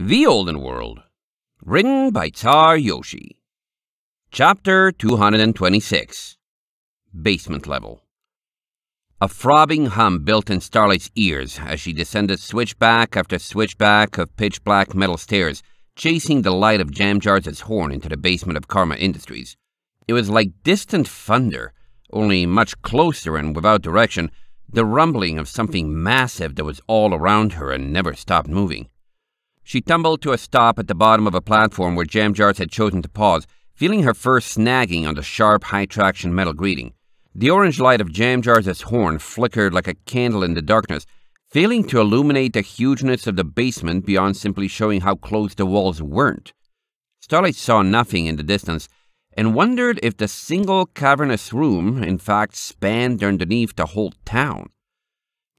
The Olden World, written by Tsar Yoshi. Chapter 226 Basement Level. A throbbing hum built in Starlight's ears as she descended switchback after switchback of pitch black metal stairs, chasing the light of Jam horn into the basement of Karma Industries. It was like distant thunder, only much closer and without direction, the rumbling of something massive that was all around her and never stopped moving. She tumbled to a stop at the bottom of a platform where Jam Jars had chosen to pause, feeling her fur snagging on the sharp, high-traction metal greeting. The orange light of Jam Jars' horn flickered like a candle in the darkness, failing to illuminate the hugeness of the basement beyond simply showing how close the walls weren't. Starlight saw nothing in the distance and wondered if the single cavernous room, in fact, spanned underneath the whole town.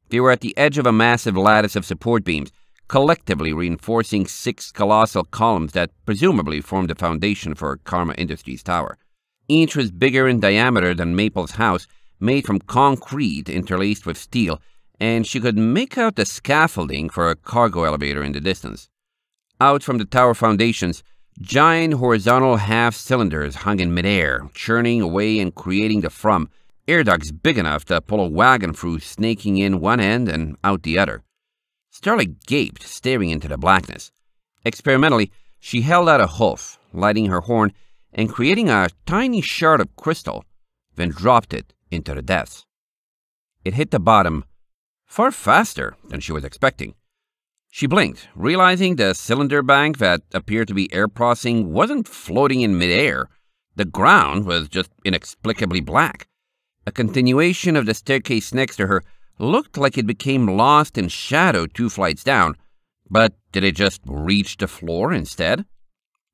They were at the edge of a massive lattice of support beams, collectively reinforcing six colossal columns that presumably formed the foundation for Karma Industries Tower. Each was bigger in diameter than Maple's house, made from concrete interlaced with steel, and she could make out the scaffolding for a cargo elevator in the distance. Out from the tower foundations, giant horizontal half cylinders hung in midair, churning away and creating the from, air ducts big enough to pull a wagon through, snaking in one end and out the other. Starlight gaped, staring into the blackness. Experimentally, she held out a hoof, lighting her horn and creating a tiny shard of crystal, then dropped it into the depths. It hit the bottom far faster than she was expecting. She blinked, realizing the cylinder bank that appeared to be air processing wasn't floating in midair. The ground was just inexplicably black. A continuation of the staircase next to her looked like it became lost in shadow two flights down. But did it just reach the floor instead?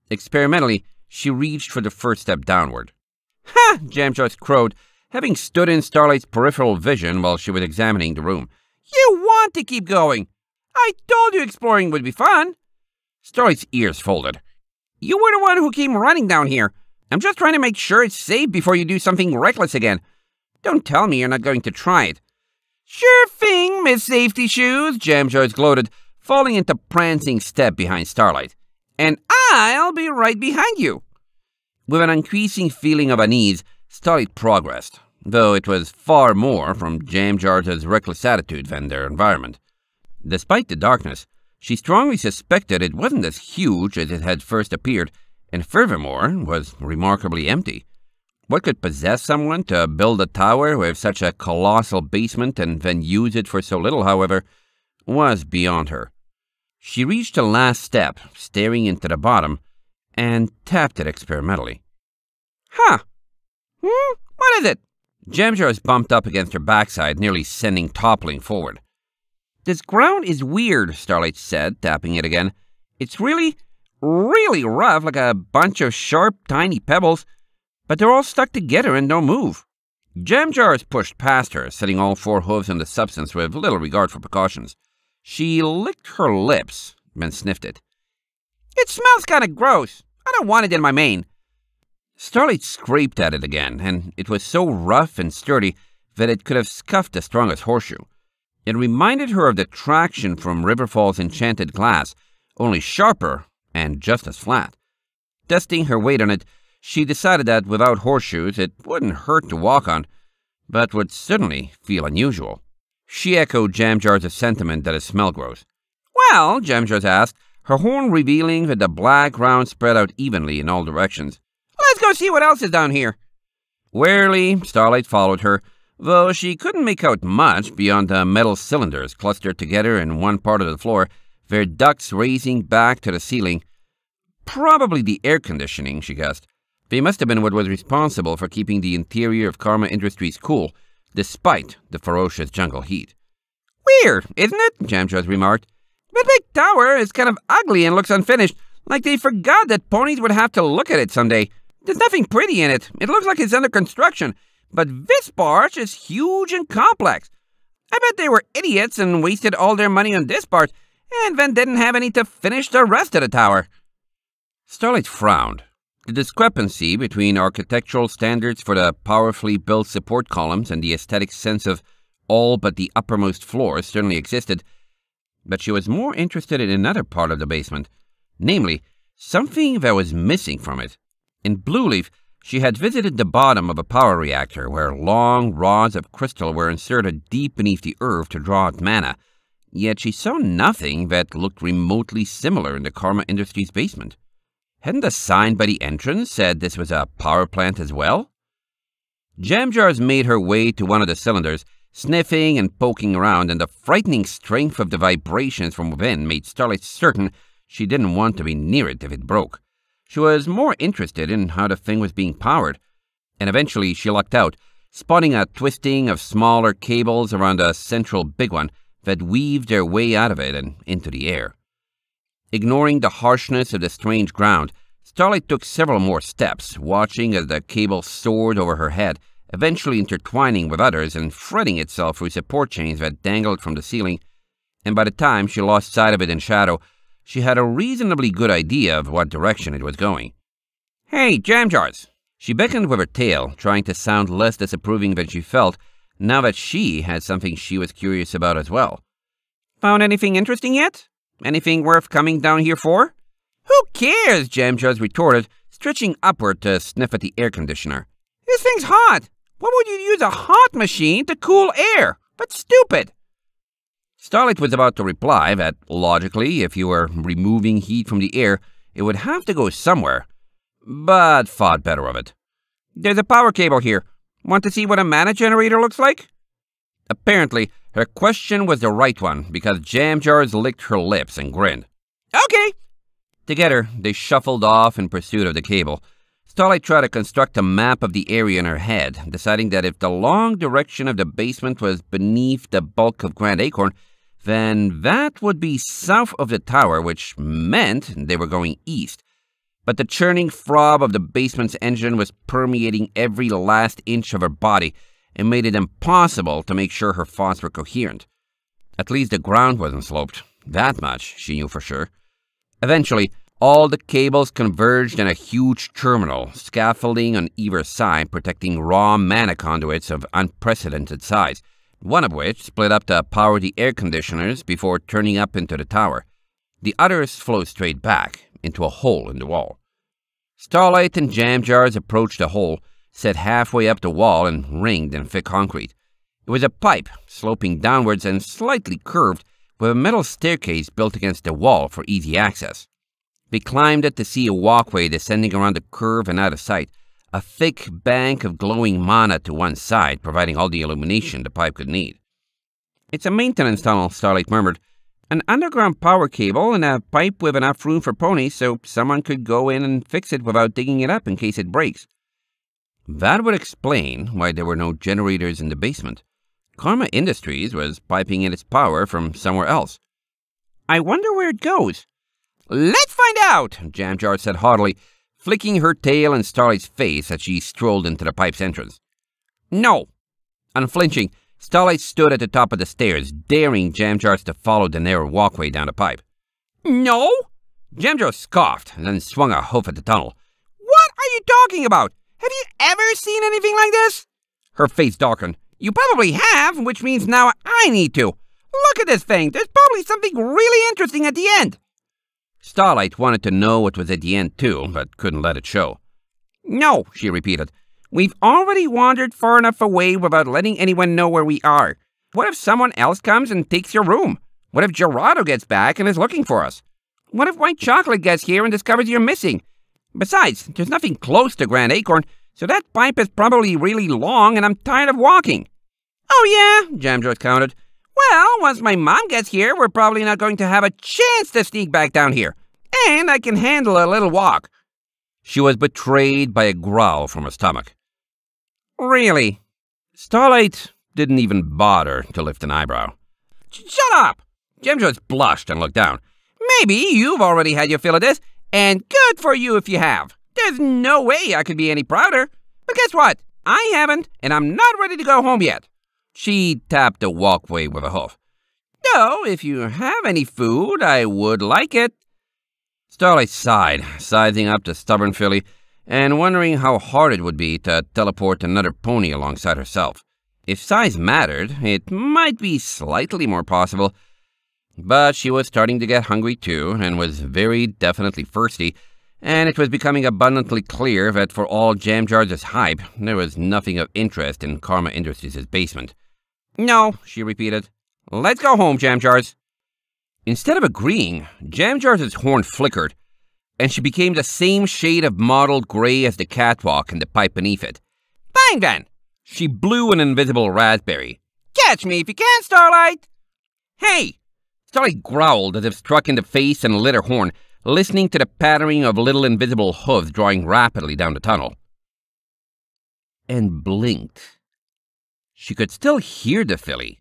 Experimentally, she reached for the first step downward. Ha! Jamjoyce crowed, having stood in Starlight's peripheral vision while she was examining the room. You want to keep going! I told you exploring would be fun! Starlight's ears folded. You were the one who came running down here. I'm just trying to make sure it's safe before you do something reckless again. Don't tell me you're not going to try it. Sure thing, Miss Safety Shoes, Jamjoys gloated, falling into prancing step behind Starlight. And I'll be right behind you. With an increasing feeling of unease, Starlight progressed, though it was far more from Jam reckless attitude than their environment. Despite the darkness, she strongly suspected it wasn't as huge as it had first appeared, and furthermore was remarkably empty. What could possess someone to build a tower with such a colossal basement and then use it for so little, however, was beyond her. She reached the last step, staring into the bottom, and tapped it experimentally. Huh? Hmm? What is it? Jamjar is bumped up against her backside, nearly sending toppling forward. This ground is weird, Starlight said, tapping it again. It's really, really rough, like a bunch of sharp, tiny pebbles but they're all stuck together and don't move. Jamjar is pushed past her, setting all four hooves on the substance with little regard for precautions. She licked her lips, then sniffed it. It smells kind of gross. I don't want it in my mane. Starlight scraped at it again, and it was so rough and sturdy that it could have scuffed the strongest horseshoe. It reminded her of the traction from Riverfall's enchanted glass, only sharper and just as flat. Dusting her weight on it, she decided that without horseshoes it wouldn't hurt to walk on, but would certainly feel unusual. She echoed Jamjar's sentiment that a smell grows. Well, Jamjar asked, her horn revealing that the black ground spread out evenly in all directions. Let's go see what else is down here. Wearily, Starlight followed her, though she couldn't make out much beyond the metal cylinders clustered together in one part of the floor, their ducts raising back to the ceiling. Probably the air conditioning, she guessed. They must have been what was responsible for keeping the interior of Karma Industries cool, despite the ferocious jungle heat. Weird, isn't it? Jamshas remarked. big Tower is kind of ugly and looks unfinished, like they forgot that ponies would have to look at it someday. There's nothing pretty in it. It looks like it's under construction, but this barge is huge and complex. I bet they were idiots and wasted all their money on this part, and then didn't have any to finish the rest of the tower. Starlight frowned, the discrepancy between architectural standards for the powerfully built support columns and the aesthetic sense of all but the uppermost floor certainly existed, but she was more interested in another part of the basement, namely, something that was missing from it. In Blue Leaf, she had visited the bottom of a power reactor where long rods of crystal were inserted deep beneath the earth to draw out mana, yet she saw nothing that looked remotely similar in the Karma Industries basement. Hadn't the sign by the entrance said this was a power plant as well? Jamjars made her way to one of the cylinders, sniffing and poking around, and the frightening strength of the vibrations from within made Starlight certain she didn't want to be near it if it broke. She was more interested in how the thing was being powered, and eventually she lucked out, spotting a twisting of smaller cables around a central big one that weaved their way out of it and into the air. Ignoring the harshness of the strange ground, Starlight took several more steps, watching as the cable soared over her head, eventually intertwining with others and threading itself through support chains that dangled from the ceiling, and by the time she lost sight of it in shadow, she had a reasonably good idea of what direction it was going. Hey, jam jars! She beckoned with her tail, trying to sound less disapproving than she felt, now that she had something she was curious about as well. Found anything interesting yet? Anything worth coming down here for? Who cares, Jamjaws retorted, stretching upward to sniff at the air conditioner. This thing's hot. Why would you use a hot machine to cool air? That's stupid. Starlight was about to reply that, logically, if you were removing heat from the air, it would have to go somewhere, but thought better of it. There's a power cable here. Want to see what a mana generator looks like? Apparently, her question was the right one because Jam Jars licked her lips and grinned. Okay. Together, they shuffled off in pursuit of the cable. Starlight tried to construct a map of the area in her head, deciding that if the long direction of the basement was beneath the bulk of Grand Acorn, then that would be south of the tower, which meant they were going east. But the churning throb of the basement's engine was permeating every last inch of her body, it made it impossible to make sure her thoughts were coherent. At least the ground wasn't sloped. That much she knew for sure. Eventually, all the cables converged in a huge terminal, scaffolding on either side protecting raw mana conduits of unprecedented size, one of which split up to power the air conditioners before turning up into the tower. The others flowed straight back into a hole in the wall. Starlight and Jam Jar's approached the hole, set halfway up the wall and ringed in thick concrete. It was a pipe, sloping downwards and slightly curved, with a metal staircase built against the wall for easy access. We climbed it to see a walkway descending around the curve and out of sight, a thick bank of glowing mana to one side, providing all the illumination the pipe could need. It's a maintenance tunnel, Starlight murmured. An underground power cable and a pipe with enough room for ponies so someone could go in and fix it without digging it up in case it breaks. That would explain why there were no generators in the basement. Karma Industries was piping in its power from somewhere else. I wonder where it goes. Let's find out, Jamjar said haughtily, flicking her tail in Starlight's face as she strolled into the pipe's entrance. No. Unflinching, Starlight stood at the top of the stairs, daring Jamjar to follow the narrow walkway down the pipe. No! Jamjar scoffed, and then swung a hoof at the tunnel. What are you talking about? Have you ever seen anything like this? Her face darkened. You probably have, which means now I need to. Look at this thing. There's probably something really interesting at the end. Starlight wanted to know what was at the end, too, but couldn't let it show. No, she repeated. We've already wandered far enough away without letting anyone know where we are. What if someone else comes and takes your room? What if Gerardo gets back and is looking for us? What if White Chocolate gets here and discovers you're missing? Besides, there's nothing close to Grand Acorn, so that pipe is probably really long and I'm tired of walking. Oh yeah, Jamjoy counted. Well, once my mom gets here, we're probably not going to have a chance to sneak back down here. And I can handle a little walk. She was betrayed by a growl from her stomach. Really? Starlight didn't even bother to lift an eyebrow. Shut up! Jamjoy blushed and looked down. Maybe you've already had your fill of this, and good for you if you have. There's no way I could be any prouder. But guess what? I haven't, and I'm not ready to go home yet. She tapped the walkway with a hoof. No, if you have any food, I would like it. Starlight sighed, sizing up the stubborn filly and wondering how hard it would be to teleport another pony alongside herself. If size mattered, it might be slightly more possible but she was starting to get hungry too, and was very definitely thirsty, and it was becoming abundantly clear that for all Jam Jars' hype, there was nothing of interest in Karma Industries' basement. No, she repeated. Let's go home, Jam Jars. Instead of agreeing, Jam Jars' horn flickered, and she became the same shade of mottled gray as the catwalk and the pipe beneath it. Bang then! She blew an invisible raspberry. Catch me if you can, Starlight! Hey, Starry growled as if struck in the face and lit her horn, listening to the pattering of little invisible hooves drawing rapidly down the tunnel. And blinked. She could still hear the filly,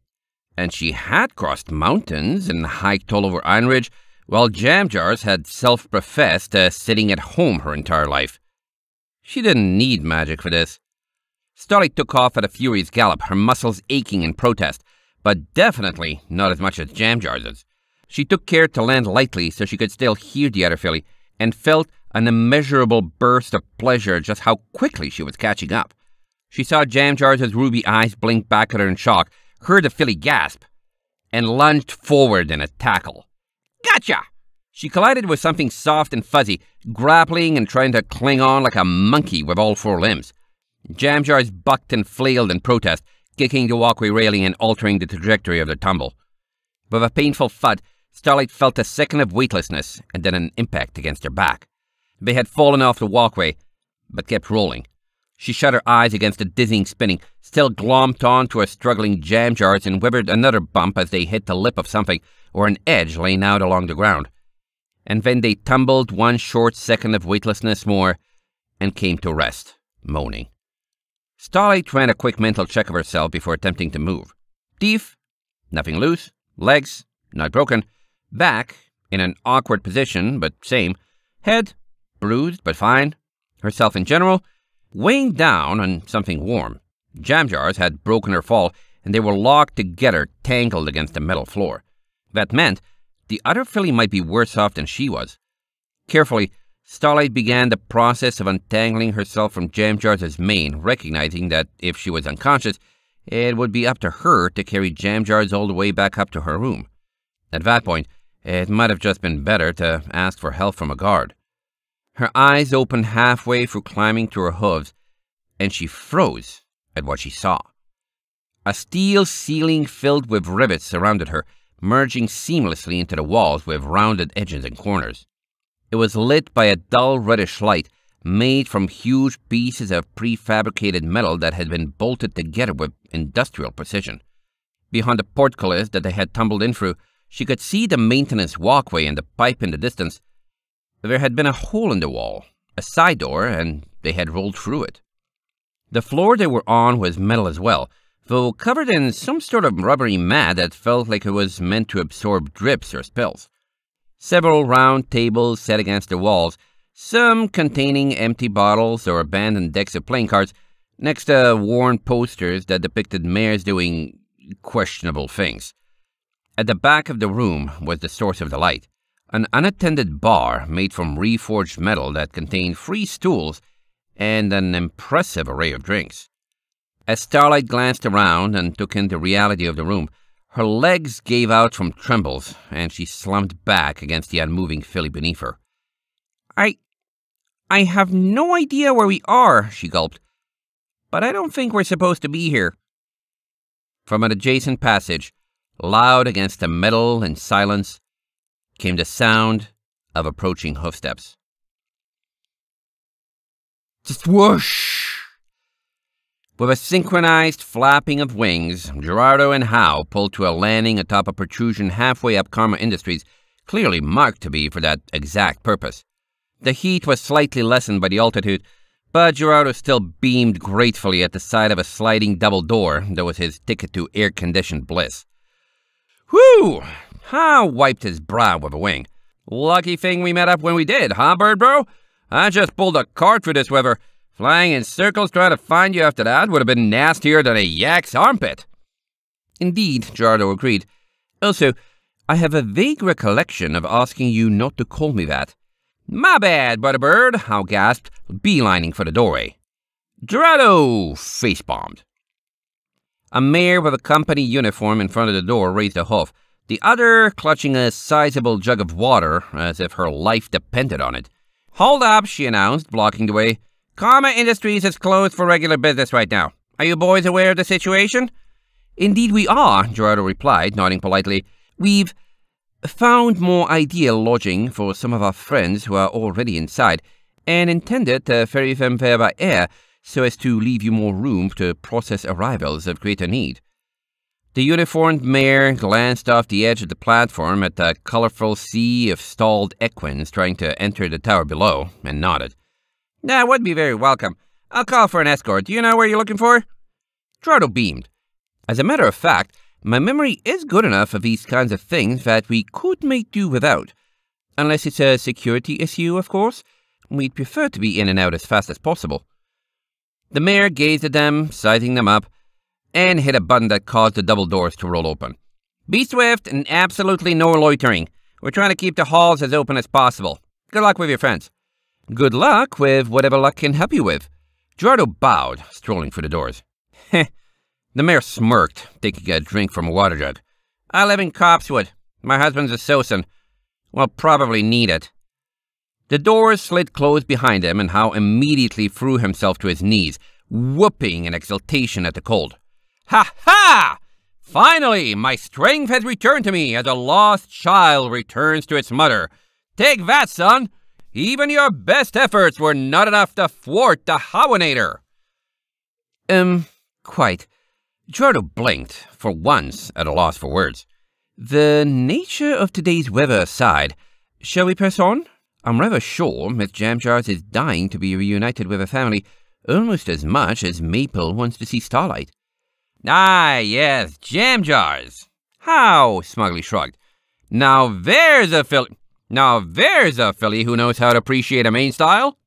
and she had crossed mountains and hiked all over Iron Ridge, while Jamjars had self professed as sitting at home her entire life. She didn't need magic for this. Starlight took off at a furious gallop, her muscles aching in protest, but definitely not as much as Jam Jars She took care to land lightly so she could still hear the other filly, and felt an immeasurable burst of pleasure just how quickly she was catching up. She saw Jam Jars' ruby eyes blink back at her in shock, heard the filly gasp, and lunged forward in a tackle. Gotcha! She collided with something soft and fuzzy, grappling and trying to cling on like a monkey with all four limbs. Jamjar's bucked and flailed in protest, kicking the walkway railing and altering the trajectory of the tumble. With a painful thud, Starlight felt a second of weightlessness and then an impact against her back. They had fallen off the walkway, but kept rolling. She shut her eyes against the dizzying spinning, still glomped on to her struggling jam jars and withered another bump as they hit the lip of something or an edge laying out along the ground. And then they tumbled one short second of weightlessness more and came to rest, moaning. Starlight ran a quick mental check of herself before attempting to move. Teeth, nothing loose, legs, not broken, back, in an awkward position, but same, head, bruised, but fine, herself in general, weighing down on something warm. Jam jars had broken her fall, and they were locked together, tangled against the metal floor. That meant the other filly might be worse off than she was. Carefully, Starlight began the process of untangling herself from Jamjar's mane, recognizing that if she was unconscious, it would be up to her to carry Jamjar's all the way back up to her room. At that point, it might have just been better to ask for help from a guard. Her eyes opened halfway through climbing to her hooves, and she froze at what she saw. A steel ceiling filled with rivets surrounded her, merging seamlessly into the walls with rounded edges and corners. It was lit by a dull reddish light made from huge pieces of prefabricated metal that had been bolted together with industrial precision. Behind the portcullis that they had tumbled in through, she could see the maintenance walkway and the pipe in the distance. There had been a hole in the wall, a side door, and they had rolled through it. The floor they were on was metal as well, though covered in some sort of rubbery mat that felt like it was meant to absorb drips or spills several round tables set against the walls, some containing empty bottles or abandoned decks of playing cards, next to worn posters that depicted mayors doing questionable things. At the back of the room was the source of the light, an unattended bar made from reforged metal that contained three stools and an impressive array of drinks. As Starlight glanced around and took in the reality of the room, her legs gave out from trembles, and she slumped back against the unmoving filly beneath her. I. I have no idea where we are, she gulped. But I don't think we're supposed to be here. From an adjacent passage, loud against the metal and silence, came the sound of approaching hoofsteps. Just whoosh! With a synchronized flapping of wings, Gerardo and Howe pulled to a landing atop a protrusion halfway up Karma Industries, clearly marked to be for that exact purpose. The heat was slightly lessened by the altitude, but Gerardo still beamed gratefully at the sight of a sliding double door that was his ticket to air-conditioned bliss. Whew! Howe wiped his brow with a wing. Lucky thing we met up when we did, huh, Bird Bro? I just pulled a card for this weather. Flying in circles trying to find you after that would have been nastier than a yak's armpit. Indeed, Gerardo agreed. Also, I have a vague recollection of asking you not to call me that. My bad, Butterbird, Hal gasped, beelining for the doorway. Gerardo face-bombed. A mare with a company uniform in front of the door raised a hoof, the other clutching a sizable jug of water as if her life depended on it. Hold up, she announced, blocking the way. Karma Industries is closed for regular business right now. Are you boys aware of the situation? Indeed we are, Gerardo replied, nodding politely. We've found more ideal lodging for some of our friends who are already inside, and intended to ferry them there by air so as to leave you more room to process arrivals of greater need. The uniformed mayor glanced off the edge of the platform at the colorful sea of stalled equines trying to enter the tower below and nodded. That would be very welcome. I'll call for an escort. Do you know where you're looking for? Trotto beamed. As a matter of fact, my memory is good enough of these kinds of things that we could make do without. Unless it's a security issue, of course. We'd prefer to be in and out as fast as possible. The mayor gazed at them, sizing them up, and hit a button that caused the double doors to roll open. Be swift and absolutely no loitering. We're trying to keep the halls as open as possible. Good luck with your friends. Good luck with whatever luck can help you with. Gerardo bowed, strolling for the doors. Heh. the mayor smirked, taking a drink from a water jug. I live in Copswood. My husband's a Sosin. Well, probably need it. The doors slid closed behind him, and Howe immediately threw himself to his knees, whooping in exultation at the cold. Ha ha! Finally, my strength has returned to me as a lost child returns to its mother. Take that, son! Even your best efforts were not enough to thwart the Howinator. Um, quite. Giordo blinked, for once at a loss for words. The nature of today's weather aside, shall we press on? I'm rather sure Miss Jamjars is dying to be reunited with her family almost as much as Maple wants to see Starlight. Ah, yes, Jamjars. How? Smugly shrugged. Now there's a fil- now there's a filly who knows how to appreciate a main style.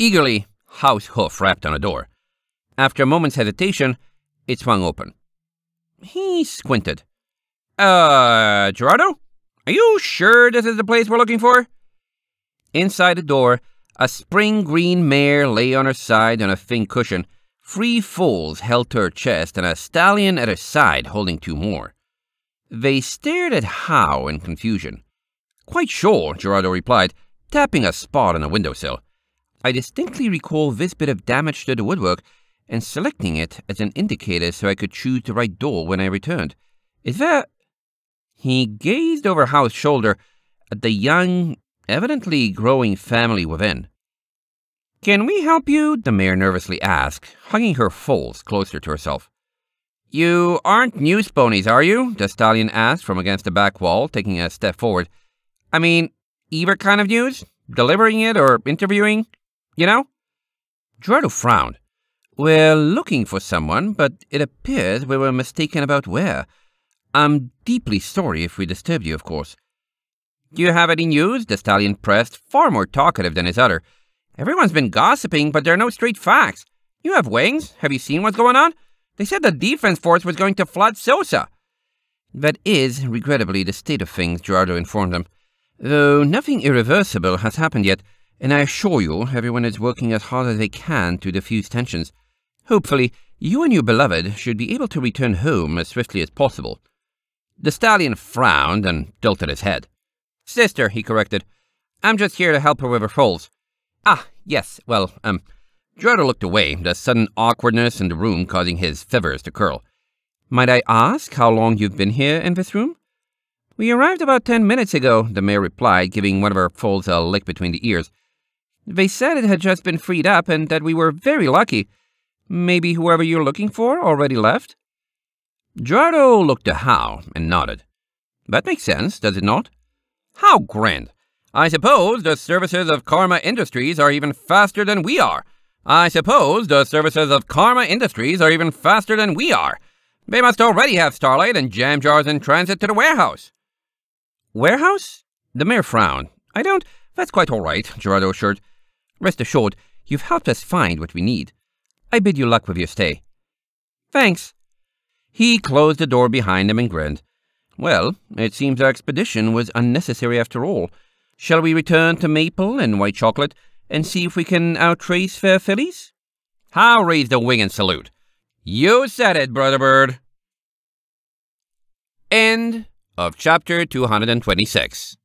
Eagerly, House Hoof rapped on a door. After a moment's hesitation, it swung open. He squinted. Uh, Gerardo? Are you sure this is the place we're looking for? Inside the door, a spring green mare lay on her side on a thin cushion. Three foals held to her chest, and a stallion at her side holding two more. They stared at Howe in confusion. Quite sure, Gerardo replied, tapping a spot on window windowsill. I distinctly recall this bit of damage to the woodwork and selecting it as an indicator so I could choose the right door when I returned. Is there... He gazed over Howe's shoulder at the young, evidently growing family within. Can we help you? the mayor nervously asked, hugging her folds closer to herself. You aren't news ponies, are you? The stallion asked from against the back wall, taking a step forward. I mean, either kind of news? Delivering it or interviewing? You know? Gerardo frowned. We're looking for someone, but it appears we were mistaken about where. I'm deeply sorry if we disturbed you, of course. Do you have any news? The stallion pressed, far more talkative than his other. Everyone's been gossiping, but there are no straight facts. You have wings. Have you seen what's going on? They said the defense force was going to flood Sosa. That is, regrettably, the state of things, Gerardo informed them. Though nothing irreversible has happened yet, and I assure you everyone is working as hard as they can to diffuse tensions. Hopefully, you and your beloved should be able to return home as swiftly as possible. The stallion frowned and tilted his head. Sister, he corrected, I'm just here to help her with her foals. Ah, yes, well, um, Gerda looked away, the sudden awkwardness in the room causing his feathers to curl. Might I ask how long you've been here in this room? We arrived about ten minutes ago, the mayor replied, giving one of her foals a lick between the ears. They said it had just been freed up and that we were very lucky. Maybe whoever you're looking for already left? Gerardo looked to Howe and nodded. That makes sense, does it not? How grand! I suppose the services of Karma Industries are even faster than we are. I suppose the services of Karma Industries are even faster than we are. They must already have Starlight and jam jars in transit to the warehouse. Warehouse? The mayor frowned. I don't. That's quite all right, Gerardo assured. Rest assured, you've helped us find what we need. I bid you luck with your stay. Thanks. He closed the door behind him and grinned. Well, it seems our expedition was unnecessary after all. Shall we return to Maple and White Chocolate and see if we can outtrace Fair Phillies? How raise the wing and salute? You said it, Brother Bird. End of chapter 226.